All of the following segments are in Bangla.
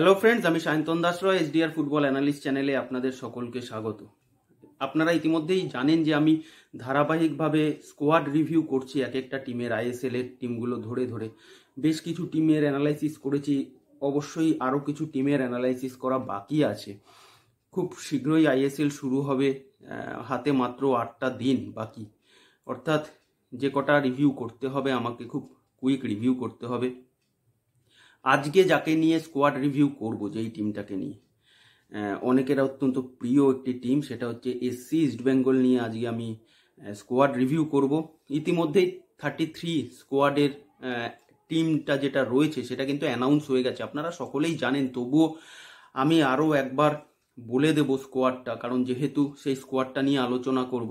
হ্যালো ফ্রেন্ডস আমি Sayantan Das Roy S D R football analyst চ্যানেলে আপনাদের সকলকে স্বাগত আপনারা ইতিমধ্যেই জানেন যে আমি ধারাবাহিকভাবে স্কোয়াড রিভিউ করছি এক একটা টিমের আইএসএল এর টিমগুলো ধরে ধরে বেশ কিছু টিমের অ্যানালাইসিস করেছি অবশ্যই আরও কিছু টিমের অ্যানালাইসিস করা বাকি আছে খুব শীঘ্রই আইএসএল শুরু হবে হাতে মাত্র আটটা দিন বাকি অর্থাৎ যে কটা রিভিউ করতে হবে আমাকে খুব কুইক রিভিউ করতে হবে আজকে যাকে নিয়ে স্কোয়াড রিভিউ করব যেই টিমটাকে নিয়ে অনেকের অত্যন্ত প্রিয় একটি টিম সেটা হচ্ছে এসসি ইস্টবেঙ্গল নিয়ে আজকে আমি স্কোয়াড রিভিউ করব ইতিমধ্যেই থার্টি থ্রি স্কোয়াডের টিমটা যেটা রয়েছে সেটা কিন্তু অ্যানাউন্স হয়ে গেছে আপনারা সকলেই জানেন তবুও আমি আরও একবার বলে দেব স্কোয়াডটা কারণ যেহেতু সেই স্কোয়াডটা নিয়ে আলোচনা করব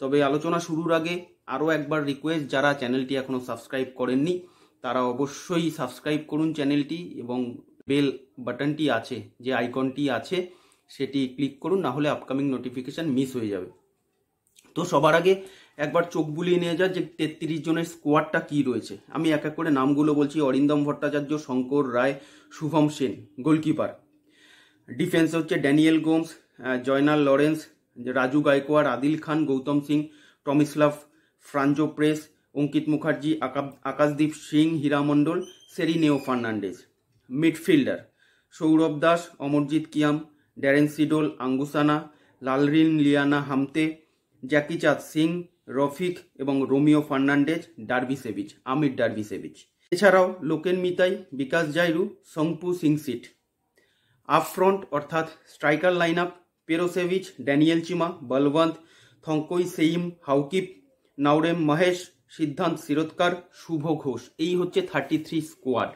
তবে আলোচনা শুরুর আগে আরও একবার রিকোয়েস্ট যারা চ্যানেলটি এখনও সাবস্ক্রাইব করেননি তারা অবশ্যই সাবস্ক্রাইব করুন চ্যানেলটি এবং বেল বাটনটি আছে যে আইকনটি আছে সেটি ক্লিক করুন না হলে আপকামিং নোটিফিকেশান মিস হয়ে যাবে তো সবার আগে একবার চোখ বুলিয়ে নিয়ে যা যে তেত্রিশ জনের স্কোয়াডটা কি রয়েছে আমি এক এক করে নামগুলো বলছি অরিন্দম ভট্টাচার্য শঙ্কর রায় শুভম সেন গোলকিপার ডিফেন্স হচ্ছে Daniel Gomes Joynal Lawrence Raju Gaikwad Adil Khan Gautam Singh Tomislav Franjo Prce Ankit Mukherjee Akashdeep Singh Hira Mondal Seriton Fernandes midfielder Sourav Das Amarjit Kiyam Darren Sidoel Angousana Lalrinliana Hnamte Jackichand Singh Rafique এবং রোমিও ফার্নান্ডেজ সেভিচ আমির সেভিচ এছাড়াও লোকেন মিতাই বিকাশ জাইরু সংপু সিট আফ্রন্ট অর্থাৎ striker line up Perosevic Daniel Chima Balwant Thongkhosiem Haokip Naorem Mahesh Siddhant Shirodkar শুভ ঘোষ এই হচ্ছে থার্টি থ্রি স্কোয়াড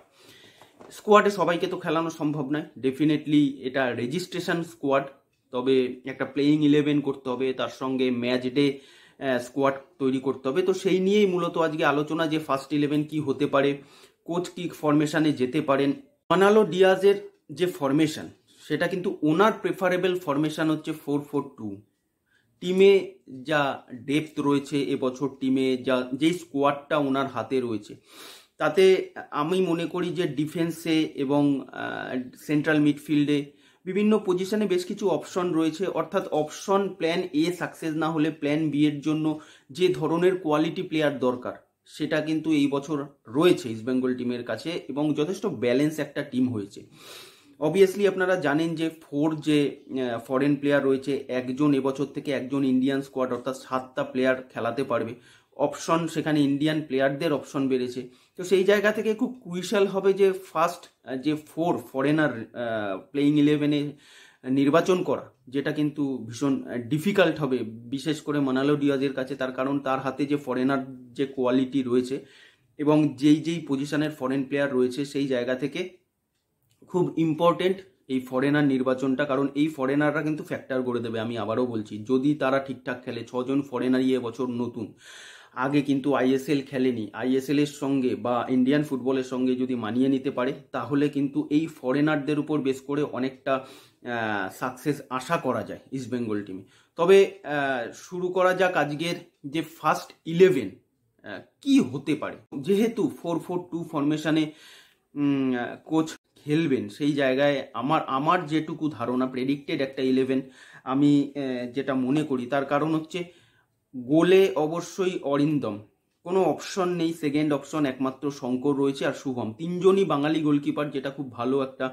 স্কোয়াডে সবাইকে তো খেলানো সম্ভব নয় ডেফিনেটলি এটা রেজিস্ট্রেশন স্কোয়াড তবে একটা প্লেয়িং ইলেভেন করতে হবে তার সঙ্গে ম্যাচ ডে স্কোয়াড তৈরি করতে হবে তো সেই নিয়েই মূলত আজকে আলোচনা যে ফার্স্ট ইলেভেন কি হতে পারে কোচ কি ফরমেশানে যেতে পারেন অনালো ডিয়াজের যে ফরমেশন সেটা কিন্তু ওনার প্রেফারেবল ফরমেশন হচ্ছে ফোর ফোর টু টিমে যা ডেপথ রয়েছে এবছর টিমে যা যেই স্কোয়াডটা ওনার হাতে রয়েছে তাতে আমি মনে করি যে ডিফেন্সে এবং সেন্ট্রাল মিডফিল্ডে বিভিন্ন পজিশনে বেশ কিছু অপশন রয়েছে অর্থাৎ অপশন প্ল্যান এ সাকসেস না হলে প্ল্যান বি এর জন্য যে ধরনের কোয়ালিটি প্লেয়ার দরকার সেটা কিন্তু এই বছর রয়েছে ইস্টবেঙ্গল টিমের কাছে এবং যথেষ্ট ব্যালেন্স একটা টিম হয়েছে অবভিয়াসলি আপনারা জানেন যে ফোর যে ফরেন প্লেয়ার রয়েছে একজন এবছর থেকে একজন ইন্ডিয়ান স্কোয়াড অর্থাৎ সাতটা প্লেয়ার খেলাতে পারবে অপশন সেখানে ইন্ডিয়ান প্লেয়ারদের অপশন বেড়েছে তো সেই জায়গা থেকে খুব কুইশাল হবে যে ফার্স্ট যে ফোর ফরেনার প্লেইং ইলেভেনে নির্বাচন করা যেটা কিন্তু ভীষণ ডিফিকাল্ট হবে বিশেষ করে মানালো ডিয়াজের কাছে তার কারণ তার হাতে যে ফরেনার যে কোয়ালিটি রয়েছে এবং যেই যেই পজিশনের ফরেন প্লেয়ার রয়েছে সেই জায়গা থেকে খুব ইম্পর্টেন্ট এই ফরেনার নির্বাচনটা কারণ এই ফরেনাররা কিন্তু ফ্যাক্টর করে দেবে আমি আবারও বলছি যদি তারা ঠিকঠাক খেলে ছজন ফরেনারই বছর নতুন আগে কিন্তু আইএসএল খেলেনি আইএসএল এর সঙ্গে বা ইন্ডিয়ান ফুটবলের সঙ্গে যদি মানিয়ে নিতে পারে তাহলে কিন্তু এই ফরেনারদের উপর বেশ করে অনেকটা সাকসেস আশা করা যায় ইস্টবেঙ্গল টিমে তবে শুরু করা যাক আজকের যে ফার্স্ট ইলেভেন কি হতে পারে যেহেতু ফোর ফোর টু ফরমেশনে কোচ খেলবেন সেই জায়গায় আমার আমার যেটুকু ধারণা প্রেডিক্টেড একটা ইলেভেন আমি যেটা মনে করি তার কারণ হচ্ছে গোলে অবশ্যই অরিন্দম কোনো অপশন নেই সেকেন্ড অপশন একমাত্র শঙ্কর রয়েছে আর শুভম তিনজনই বাঙালি গোলকিপার যেটা খুব ভালো একটা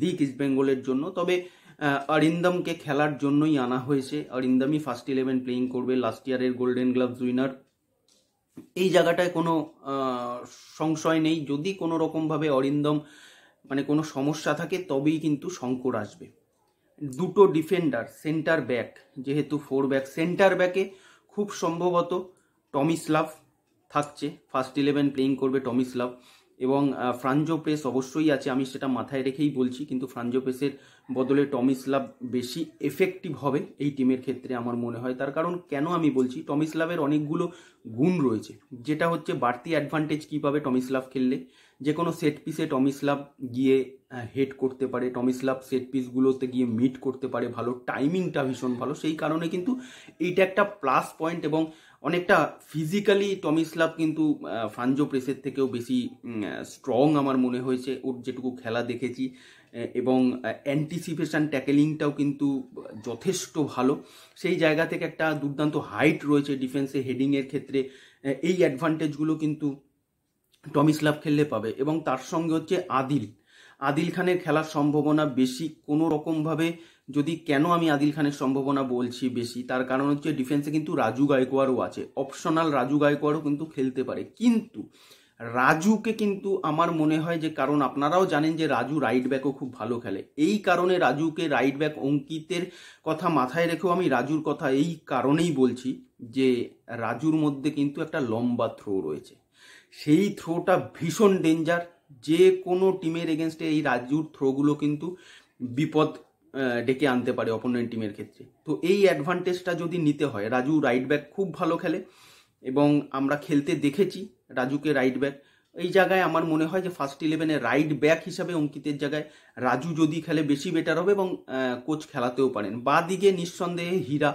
দিক ইস্টবেঙ্গলের জন্য তবে অরিন্দমকে খেলার জন্যই আনা হয়েছে অরিন্দমই ফার্স্ট ইলেভেন প্লেয়িং করবে লাস্ট ইয়ারের গোল্ডেন গ্লাভস উইনার এই জায়গাটায় কোনো সংশয় নেই যদি কোনো রকমভাবে অরিন্দম মানে কোনো সমস্যা থাকে তবেই কিন্তু শঙ্কর আসবে দুটো ডিফেন্ডার সেন্টার ব্যাক যেহেতু ফোর ব্যাক সেন্টার ব্যাকে খুব সম্ভবত টমিস্লাভ থাকছে ফার্স্ট ইলেভেন প্লেইং করবে টমিস্লাভ এবং ফ্রাঞ্জো প্রেস অবশ্যই আছে আমি সেটা মাথায় রেখেই বলছি কিন্তু ফ্রাঞ্জো প্রেসের বদলে টমিস্লাভ বেশি এফেক্টিভ হবে এই টিমের ক্ষেত্রে আমার মনে হয় তার কারণ কেন আমি বলছি টমিস্লাভের অনেকগুলো গুণ রয়েছে যেটা হচ্ছে বাড়তি অ্যাডভান্টেজ কী পাবে টমিস্লাভ খেললে যে কোনো সেট পিসে টমিসলাভ গিয়ে হেড করতে পারে টমিসলাভ সেট পিসগুলোতে গিয়ে মিট করতে পারে ভালো টাইমিংটা ভীষণ ভালো সেই কারণে কিন্তু এইটা একটা প্লাস পয়েন্ট এবং অনেকটা ফিজিক্যালি টমিসলাভ কিন্তু ফাঞ্জো প্রেসের থেকেও বেশি স্ট্রং আমার মনে হয়েছে ওর যেটুকু খেলা দেখেছি এবং অ্যান্টিসিপেশান ট্যাকেলিংটাও কিন্তু যথেষ্ট ভালো সেই জায়গা থেকে একটা দুর্দান্ত হাইট রয়েছে ডিফেন্সে হেডিংয়ের ক্ষেত্রে এই অ্যাডভান্টেজগুলো কিন্তু টমিস্লাভ খেললে পাবে এবং তার সঙ্গে হচ্ছে আদিল আদিল খানের খেলার সম্ভাবনা বেশি কোনো রকমভাবে যদি কেন আমি আদিল খানের সম্ভাবনা বলছি বেশি তার কারণ হচ্ছে ডিফেন্সে কিন্তু রাজু গায়কোয়ারও আছে অপশনাল রাজু গায়কোয়ারও কিন্তু খেলতে পারে কিন্তু রাজুকে কিন্তু আমার মনে হয় যে কারণ আপনারাও জানেন যে রাজু রাইট ব্যাকও খুব ভালো খেলে এই কারণে রাজুকে রাইট ব্যাক অঙ্কিতের কথা মাথায় রেখেও আমি রাজুর কথা এই কারণেই বলছি যে রাজুর মধ্যে কিন্তু একটা লম্বা থ্রো রয়েছে সেই থ্রোটা ভীষণ ডেঞ্জার যে কোনো টিমের এগেনস্টে এই রাজুর থ্রোগুলো কিন্তু বিপদ ডেকে আনতে পারে অপোনেন্ট টিমের ক্ষেত্রে তো এই অ্যাডভান্টেজটা যদি নিতে হয় রাজু রাইট ব্যাক খুব ভালো খেলে এবং আমরা খেলতে দেখেছি রাজুকে রাইট ব্যাক এই জায়গায় আমার মনে হয় যে ফার্স্ট ইলেভেনে রাইট ব্যাক হিসাবে অঙ্কিতের জায়গায় রাজু যদি খেলে বেশি বেটার হবে এবং কোচ খেলাতেও পারেন বা দিকে নিঃসন্দেহে হীরা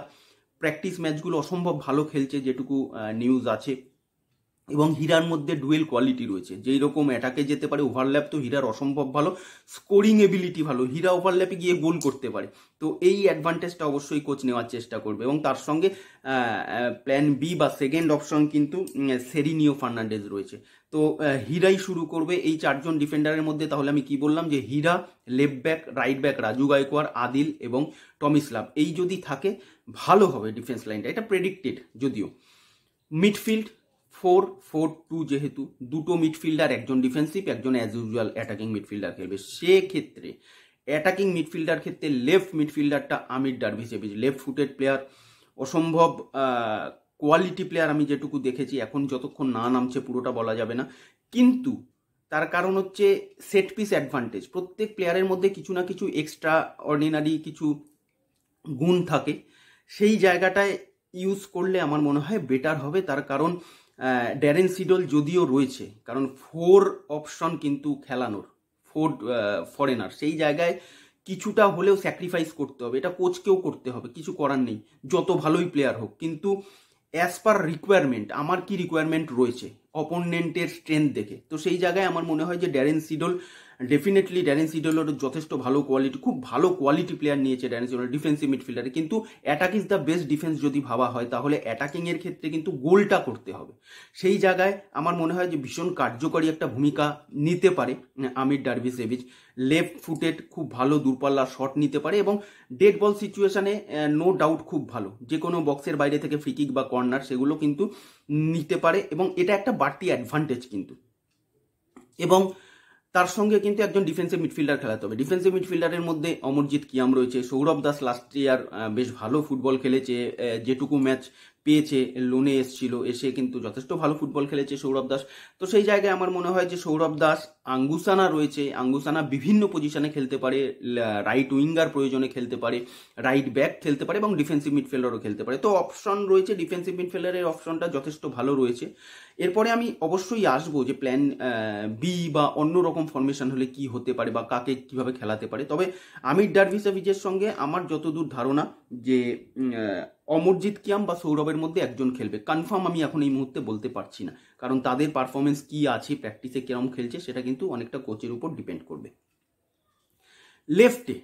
প্র্যাকটিস ম্যাচগুলো অসম্ভব ভালো খেলছে যেটুকু নিউজ আছে এবং হীরার মধ্যে ডুয়েল কোয়ালিটি রয়েছে যেই রকম অ্যাটাকে যেতে পারে ওভারল্যাপ তো হীরার অসম্ভব ভালো স্কোরিং এবিলিটি ভালো হীরা ওভারল্যাপে গিয়ে গোল করতে পারে তো এই অ্যাডভান্টেজটা অবশ্যই কোচ নেওয়ার চেষ্টা করবে এবং তার সঙ্গে প্ল্যান বি বা সেকেন্ড অপশন কিন্তু সেরিনিও ফার্নান্ডেজ রয়েছে তো হীরাই শুরু করবে এই চারজন ডিফেন্ডারের মধ্যে তাহলে আমি কি বললাম যে Hira left back right back Raju Gaikwad Adil এবং টমিসলাভ এই যদি থাকে ভালো হবে ডিফেন্স লাইনটা এটা প্রেডিক্টেড যদিও মিডফিল্ড ফোর ফোর টু যেহেতু দুটো মিডফিল্ডার একজন ডিফেন্সিভ একজন অ্যাজ ইউজুয়াল অ্যাটাকিং মিডফিল্ডার খেলবে সেক্ষেত্রে অ্যাটাকিং মিডফিল্ডার ক্ষেত্রে লেফট মিডফিল্ডারটা Amir Dervis left footed player অসম্ভব কোয়ালিটি প্লেয়ার আমি যেটুকু দেখেছি এখন যতক্ষণ না নামছে পুরোটা বলা যাবে না কিন্তু তার কারণ হচ্ছে সেট পিস অ্যাডভান্টেজ প্রত্যেক প্লেয়ারের মধ্যে কিছু না কিছু এক্সট্রা অর্ডিনারি কিছু গুণ থাকে সেই জায়গাটায় ইউজ করলে আমার মনে হয় বেটার হবে তার কারণ ড্যারেন সিডল যদিও রয়েছে কারণ ফোর অপশন কিন্তু খেলানোর ফোর ফরেনার সেই জায়গায় কিছুটা হলেও স্যাক্রিফাইস করতে হবে এটা কোচকেও করতে হবে কিছু করার নেই যত ভালোই প্লেয়ার হোক কিন্তু অ্যাজ পার রিকোয়ারমেন্ট আমার কি রিকোয়ারমেন্ট রয়েছে অপোনেন্টের স্ট্রেংথ দেখে তো সেই জায়গায় আমার মনে হয় যে ড্যারেন সিডল ডেফিনেটলি ড্যারেন সিডোলের যথেষ্ট ভালো কোয়ালিটি খুব ভালো কোয়ালিটি প্লেয়ার নিয়েছে ড্যারেন সিডোল ডিফেন্সিভ মিডফিল্ডারে কিন্তু attack is the best defence যদি ভাবা হয় তাহলে অ্যাটাকিংয়ের ক্ষেত্রে কিন্তু গোলটা করতে হবে সেই জায়গায় আমার মনে হয় যে ভীষণ কার্যকরী একটা ভূমিকা নিতে পারে আমির ডারভিস সেভিচ লেফট ফুটেড খুব ভালো দূরপাল্লা শট নিতে পারে এবং ডেড বল সিচুয়েশানে নো ডাউট খুব ভালো যে কোনো বক্সের বাইরে থেকে ফ্রিকিক বা কর্নার সেগুলো কিন্তু নিতে পারে এবং এটা একটা বাড়তি অ্যাডভান্টেজ কিন্তু এবং তার সঙ্গে কিন্তু একজন ডিফেন্সিভ মিডফিল্ডার খেলাতে হবে ডিফেন্সিভ মিডফিল্ডারের মধ্যে অমরজিৎ কিয়াম রয়েছে সৌরভ দাস লাস্ট ইয়ার বেশ ভালো ফুটবল খেলেছে যেটুকু ম্যাচ পেয়েছে লোনে এসেছিল এসে কিন্তু যথেষ্ট ভালো ফুটবল খেলেছে সৌরভ দাস তো সেই জায়গায় আমার মনে হয় যে সৌরভ দাস আঙ্গুসানা রয়েছে আঙ্গুসানা বিভিন্ন পজিশনে খেলতে পারে রাইট উইঙ্গার প্রয়োজনে খেলতে পারে রাইট ব্যাক খেলতে পারে এবং ডিফেন্সিভ মিডফিল্ডারও খেলতে পারে তো অপশন রয়েছে ডিফেন্সিভ মিডফিল্ডারের অপশনটা যথেষ্ট ভালো রয়েছে এরপরে আমি অবশ্যই আসবো যে প্ল্যান বি বা অন্য রকম ফরমেশন হলে কি হতে পারে বা কাকে কিভাবে খেলাতে পারে তবে আমি বিজের সঙ্গে আমার যতদূর ধারণা যে অমরজিৎ কিয়াম বা সৌরভের মধ্যে একজন খেলবে কনফার্ম আমি এখন এই মুহূর্তে বলতে পারছি না কারণ তাদের পারফরমেন্স কি আছে প্র্যাকটিসে কেরম খেলছে সেটা কিন্তু অনেকটা কোচের উপর ডিপেন্ড করবে লেফটে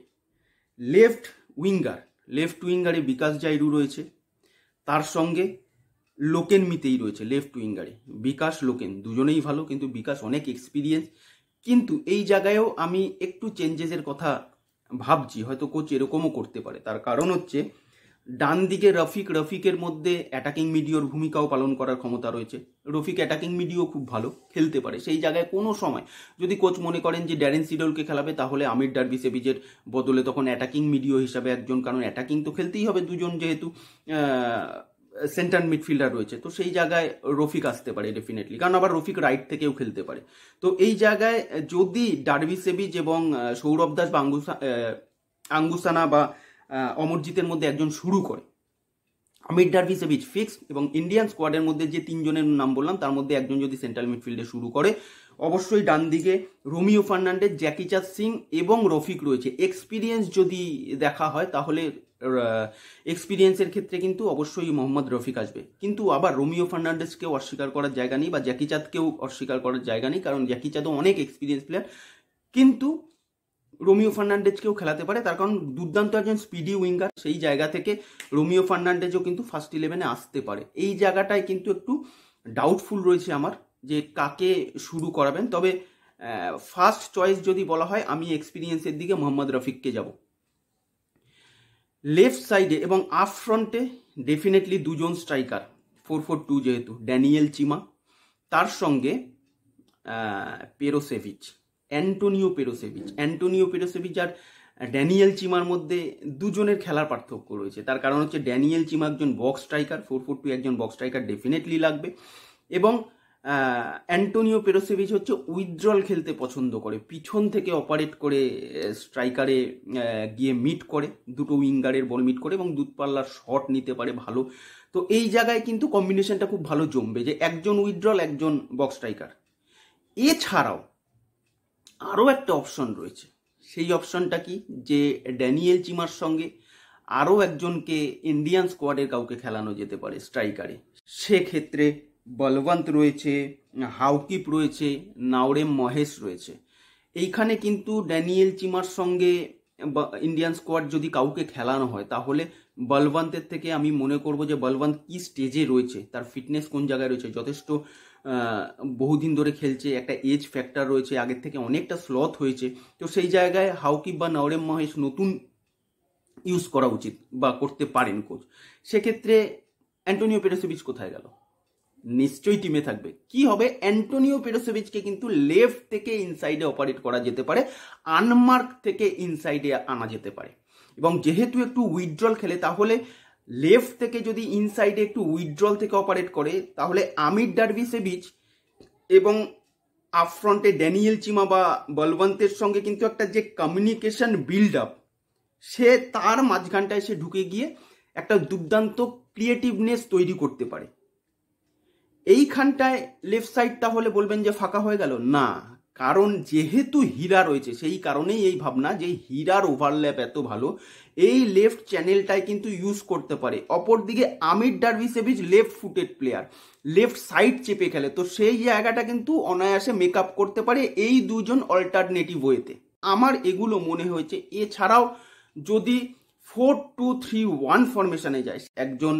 লেফট উইঙ্গার লেফট উইঙ্গারে বিকাশ জাইরু রয়েছে তার সঙ্গে লোকেন মিতেই রয়েছে লেফট উইঙ্গারে বিকাশ লোকেন দুজনেই ভালো কিন্তু বিকাশ অনেক এক্সপিরিয়েন্স কিন্তু এই জায়গায়ও আমি একটু চেঞ্জেসের কথা ভাবছি হয়তো কোচ এরকমও করতে পারে তার কারণ হচ্ছে ডান দিকে রফিক রফিকের মধ্যে অ্যাটাকিং মিডিওর ভূমিকাও পালন করার ক্ষমতা রয়েছে রফিক অ্যাটাকিং মিডিও খুব ভালো খেলতে পারে সেই জায়গায় কোনো সময় যদি কোচ মনে করেন যে ড্যারেন সিডলকে খেলাবে তাহলে আমির ডার্বি সেবিজের বদলে তখন অ্যাটাকিং মিডিও হিসাবে একজন কারণ অ্যাটাকিং তো খেলতেই হবে দুজন যেহেতু সেন্টার মিডফিল্ডার রয়েছে তো সেই জায়গায় রফিক আসতে পারে ডেফিনেটলি কারণ আবার রফিক রাইট থেকেও খেলতে পারে তো এই জায়গায় যদি ডার্বি সেবিজ এবং সৌরভ দাস বা আঙ্গুসা আঙ্গুসানা বা অমরজিতের মধ্যে একজন শুরু করে মিড আমির বিচ ফিক্স এবং ইন্ডিয়ান স্কোয়াডের মধ্যে যে তিনজনের নাম বললাম তার মধ্যে একজন যদি সেন্ট্রাল মিডফিল্ডে শুরু করে অবশ্যই ডান দিকে রোমিও ফার্নান্ডেজ জ্যাকিচার সিং এবং রফিক রয়েছে এক্সপিরিয়েন্স যদি দেখা হয় তাহলে এক্সপিরিয়েন্সের ক্ষেত্রে কিন্তু অবশ্যই মোহাম্মদ রফিক আসবে কিন্তু আবার রোমিও ফার্নান্ডেজকেও অস্বীকার করার জায়গা নেই বা জ্যাকিচাঁদকেও অস্বীকার করার জায়গা নেই কারণ জ্যাকিচাঁদও অনেক এক্সপিরিয়েন্স প্লেয়ার কিন্তু রোমিও ফার্নান্ডেজকেও খেলাতে পারে তার কারণ দুর্দান্ত একজন স্পিডি উইঙ্গার সেই জায়গা থেকে রোমিও ফার্নান্ডেজও কিন্তু ফার্স্ট ইলেভেনে আসতে পারে এই জায়গাটায় কিন্তু একটু ডাউটফুল রয়েছে আমার যে কাকে শুরু করাবেন তবে ফার্স্ট চয়েস যদি বলা হয় আমি এক্সপিরিয়েন্সের দিকে মোহাম্মদ রফিককে যাব লেফট সাইডে এবং আফ ফ্রন্টে ডেফিনেটলি দুজন স্ট্রাইকার ফোর ফোর টু যেহেতু ড্যানিয়েল চিমা তার সঙ্গে Perosevic Antonio Perosevic Antonio Perosevic আর ড্যানিয়েল চিমার মধ্যে দুজনের খেলার পার্থক্য রয়েছে তার কারণ হচ্ছে ড্যানিয়েল চিমা একজন box striker four four two একজন বক্স স্ট্রাইকার ডেফিনেটলি লাগবে এবং অ্যান্টোনিও পেরোসেভিচ হচ্ছে উইথড্রল খেলতে পছন্দ করে পিছন থেকে অপারেট করে স্ট্রাইকারে গিয়ে মিট করে দুটো উইঙ্গারের বল মিট করে এবং দুধপাল্লার শট নিতে পারে ভালো তো এই জায়গায় কিন্তু কম্বিনেশনটা খুব ভালো জমবে যে একজন উইথড্রল একজন বক্স স্ট্রাইকার এছাড়াও আরও একটা অপশন রয়েছে সেই অপশনটা কি যে ড্যানিয়েল চিমার সঙ্গে আরও একজনকে ইন্ডিয়ান স্কোয়াডের কাউকে খেলানো যেতে পারে স্ট্রাইকারে সেক্ষেত্রে বলবন্ত রয়েছে হাউকিপ রয়েছে নাওরেম মহেশ রয়েছে এইখানে কিন্তু ড্যানিয়েল চিমার সঙ্গে ইন্ডিয়ান স্কোয়াড যদি কাউকে খেলানো হয় তাহলে বলবন্তের থেকে আমি মনে করব যে বলবন্ত কি স্টেজে রয়েছে তার ফিটনেস কোন জায়গায় রয়েছে যথেষ্ট বহুদিন ধরে খেলছে একটা এজ ফ্যাক্টর রয়েছে আগের থেকে অনেকটা স্লথ হয়েছে তো সেই জায়গায় হাউকি বা নওরেম মহেশ নতুন ইউজ করা উচিত বা করতে পারেন কোচ সেক্ষেত্রে অ্যান্টোনিও পেরোসেভিচ কোথায় গেল নিশ্চয়ই টিমে থাকবে কি হবে অ্যান্টোনিও পেরোসেভিচকে কিন্তু লেফট থেকে ইনসাইডে অপারেট করা যেতে পারে আনমার্ক থেকে ইনসাইডে আনা যেতে পারে এবং যেহেতু একটু উইথড্রল খেলে তাহলে লেফট থেকে যদি ইনসাইডে একটু উইথড্রল থেকে অপারেট করে তাহলে আমির ডারভিসেভিচ এবং আফ্রন্টে ড্যানিয়েল চিমা বা বলবন্তের সঙ্গে কিন্তু একটা যে কমিউনিকেশন বিল্ড আপ সে তার মাঝখানটায় সে ঢুকে গিয়ে একটা দুর্দান্ত ক্রিয়েটিভনেস তৈরি করতে পারে এইখানটায় লেফট সাইডটা হলে বলবেন যে ফাঁকা হয়ে গেল না কারণ যেহেতু হীরা রয়েছে সেই কারণেই এই ভাবনা যে হীরার ওভারল্যাপ এত ভালো এই লেফট চ্যানেলটাই কিন্তু ইউজ করতে পারে অপরদিকে Amir Dervisevic left footed player left side চেপে খেলে তো সেই জায়গাটা কিন্তু অনায়াসে মেক করতে পারে এই দুজন অল্টারনেটিভ ওয়েতে আমার এগুলো মনে হয়েছে এছাড়াও যদি ফোর টু থ্রি ওয়ান ফরমেশনে যায় একজন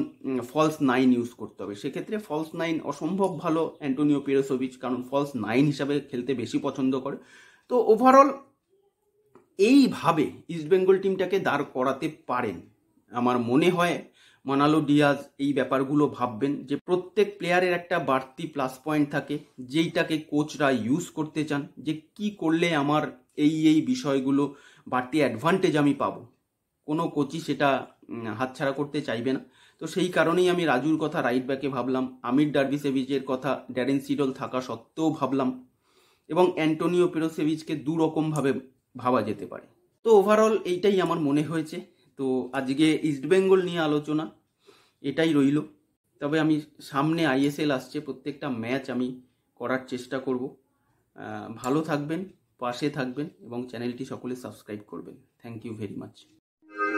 ফলস নাইন ইউজ করতে হবে সেক্ষেত্রে ফলস নাইন অসম্ভব ভালো অ্যান্টোনিও পেরোসোভিচ কারণ ফলস নাইন হিসাবে খেলতে বেশি পছন্দ করে তো ওভারঅল এইভাবে ইস্টবেঙ্গল টিমটাকে দাঁড় করাতে পারেন আমার মনে হয় মানালো ডিয়াজ এই ব্যাপারগুলো ভাববেন যে প্রত্যেক প্লেয়ারের একটা বাড়তি প্লাস পয়েন্ট থাকে যেইটাকে কোচরা ইউজ করতে চান যে কি করলে আমার এই এই বিষয়গুলো বাড়তি অ্যাডভান্টেজ আমি পাবো কোনো কোচি সেটা হাতছাড়া করতে চাইবে না তো সেই কারণেই আমি রাজুর কথা রাইট ব্যাকে ভাবলাম আমির ডার্বিসেভিজের কথা ড্যারেন সিডল থাকা সত্ত্বেও ভাবলাম এবং অ্যান্টোনিও পেরোসেভিজকে দুরকমভাবে ভাবা যেতে পারে তো ওভারঅল এইটাই আমার মনে হয়েছে তো আজকে ইস্টবেঙ্গল নিয়ে আলোচনা এটাই রইল তবে আমি সামনে আইএসএল আসছে প্রত্যেকটা ম্যাচ আমি করার চেষ্টা করব ভালো থাকবেন পাশে থাকবেন এবং চ্যানেলটি সকলে সাবস্ক্রাইব করবেন থ্যাংক ইউ ভেরি মাচ